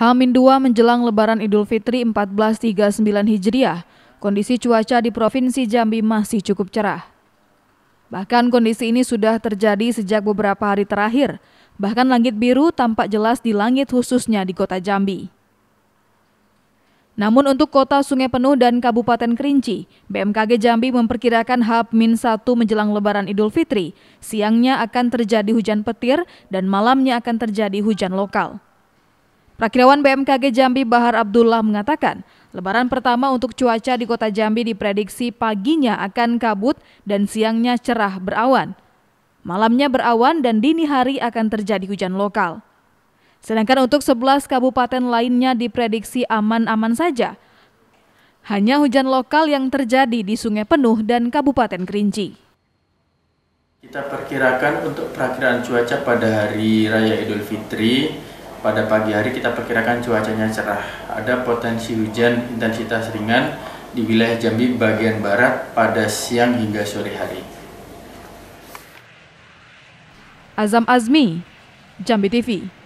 Hamin 2 menjelang lebaran Idul Fitri 1439 Hijriah, kondisi cuaca di Provinsi Jambi masih cukup cerah. Bahkan kondisi ini sudah terjadi sejak beberapa hari terakhir, bahkan langit biru tampak jelas di langit khususnya di kota Jambi. Namun untuk kota Sungai Penuh dan Kabupaten Kerinci, BMKG Jambi memperkirakan H-1 menjelang lebaran Idul Fitri, siangnya akan terjadi hujan petir dan malamnya akan terjadi hujan lokal. Prakirawan BMKG Jambi Bahar Abdullah mengatakan, lebaran pertama untuk cuaca di kota Jambi diprediksi paginya akan kabut dan siangnya cerah berawan. Malamnya berawan dan dini hari akan terjadi hujan lokal. Sedangkan untuk 11 kabupaten lainnya diprediksi aman-aman saja. Hanya hujan lokal yang terjadi di Sungai Penuh dan Kabupaten Kerinci. Kita perkirakan untuk perakiran cuaca pada hari Raya Idul Fitri pada pagi hari kita perkirakan cuacanya cerah. Ada potensi hujan intensitas ringan di wilayah Jambi bagian barat pada siang hingga sore hari. Azam Azmi, Jambi TV.